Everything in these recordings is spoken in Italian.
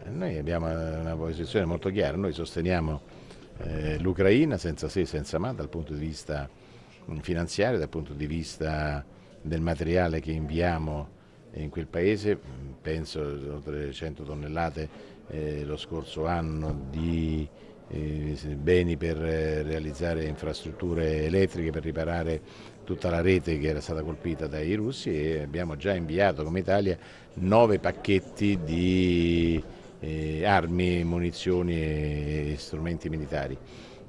Eh, noi abbiamo eh, una posizione molto chiara, noi sosteniamo eh, l'Ucraina senza se, senza ma, dal punto di vista mm, finanziario, dal punto di vista del materiale che inviamo in quel paese, mm, penso oltre 100 tonnellate eh, lo scorso anno di eh, beni per eh, realizzare infrastrutture elettriche, per riparare tutta la rete che era stata colpita dai russi e abbiamo già inviato come Italia nove pacchetti di armi, munizioni e strumenti militari.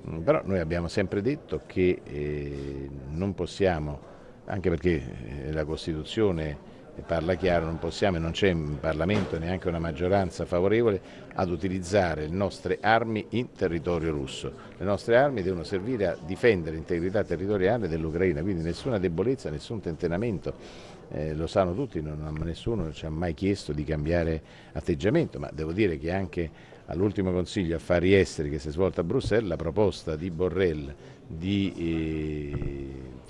Mm, però noi abbiamo sempre detto che eh, non possiamo, anche perché eh, la Costituzione parla chiaro, non possiamo e non c'è in Parlamento neanche una maggioranza favorevole ad utilizzare le nostre armi in territorio russo. Le nostre armi devono servire a difendere l'integrità territoriale dell'Ucraina, quindi nessuna debolezza, nessun tentenamento. Eh, lo sanno tutti, non, nessuno ci ha mai chiesto di cambiare atteggiamento, ma devo dire che anche all'ultimo Consiglio Affari Esteri che si è svolto a Bruxelles la proposta di Borrell di eh,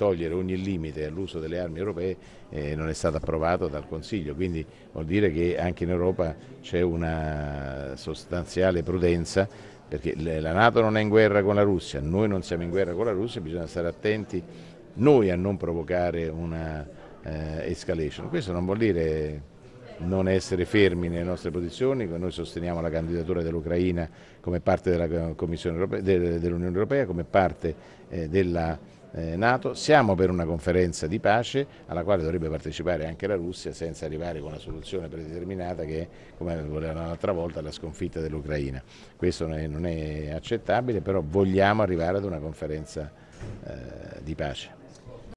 togliere ogni limite all'uso delle armi europee eh, non è stato approvato dal Consiglio, quindi vuol dire che anche in Europa c'è una sostanziale prudenza perché la Nato non è in guerra con la Russia, noi non siamo in guerra con la Russia, bisogna stare attenti noi a non provocare una eh, escalation. Questo non vuol dire non essere fermi nelle nostre posizioni, noi sosteniamo la candidatura dell'Ucraina come parte eh, dell'Unione Europea, come parte eh, della eh, NATO, siamo per una conferenza di pace alla quale dovrebbe partecipare anche la Russia senza arrivare con una soluzione predeterminata che, come voleva l'altra volta, la sconfitta dell'Ucraina. Questo non è accettabile, però vogliamo arrivare ad una conferenza eh, di pace.